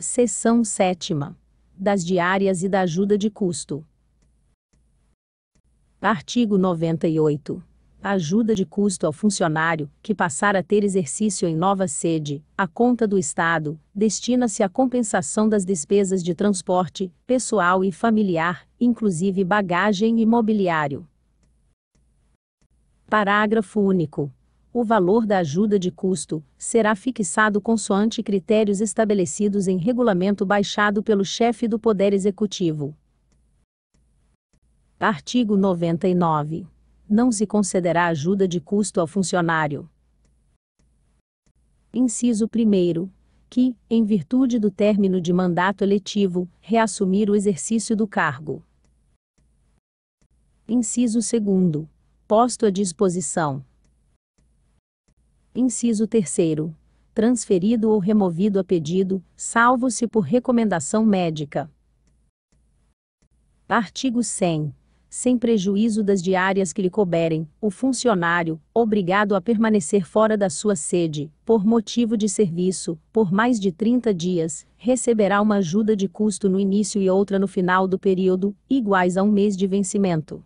Seção 7. Das diárias e da ajuda de custo. Artigo 98. Ajuda de custo ao funcionário, que passar a ter exercício em nova sede, a conta do Estado, destina-se à compensação das despesas de transporte, pessoal e familiar, inclusive bagagem e mobiliário. Parágrafo único o valor da ajuda de custo será fixado consoante critérios estabelecidos em regulamento baixado pelo chefe do Poder Executivo. Artigo 99. Não se concederá ajuda de custo ao funcionário. Inciso 1. Que, em virtude do término de mandato eletivo, reassumir o exercício do cargo. Inciso 2. Posto à disposição Inciso 3 transferido ou removido a pedido, salvo se por recomendação médica. Artigo 100. Sem prejuízo das diárias que lhe couberem, o funcionário, obrigado a permanecer fora da sua sede, por motivo de serviço, por mais de 30 dias, receberá uma ajuda de custo no início e outra no final do período, iguais a um mês de vencimento.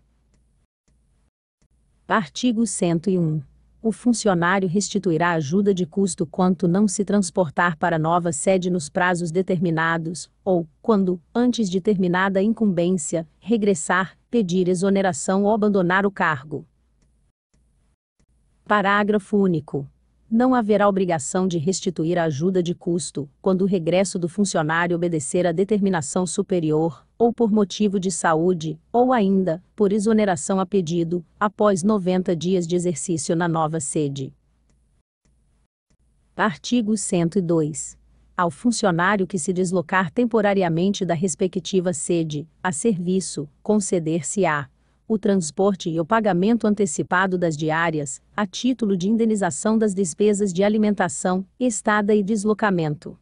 Artigo 101 o funcionário restituirá ajuda de custo quanto não se transportar para nova sede nos prazos determinados, ou, quando, antes de terminada a incumbência, regressar, pedir exoneração ou abandonar o cargo. Parágrafo único não haverá obrigação de restituir a ajuda de custo, quando o regresso do funcionário obedecer a determinação superior, ou por motivo de saúde, ou ainda, por exoneração a pedido, após 90 dias de exercício na nova sede. Artigo 102. Ao funcionário que se deslocar temporariamente da respectiva sede, a serviço, conceder-se-á o transporte e o pagamento antecipado das diárias, a título de indenização das despesas de alimentação, estada e deslocamento.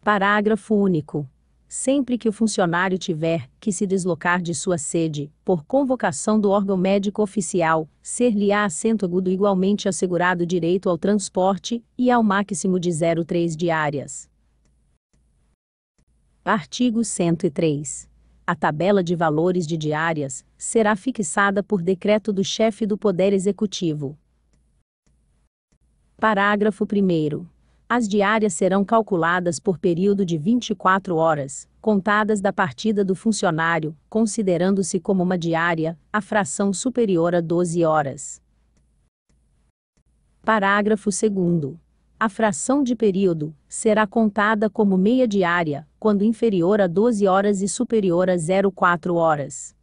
Parágrafo único. Sempre que o funcionário tiver que se deslocar de sua sede, por convocação do órgão médico oficial, ser-lhe-á assento agudo igualmente assegurado direito ao transporte e ao máximo de 0,3 diárias. Artigo 103. A tabela de valores de diárias será fixada por decreto do chefe do Poder Executivo. Parágrafo 1. As diárias serão calculadas por período de 24 horas, contadas da partida do funcionário, considerando-se como uma diária a fração superior a 12 horas. Parágrafo 2. A fração de período será contada como meia diária, quando inferior a 12 horas e superior a 04 horas.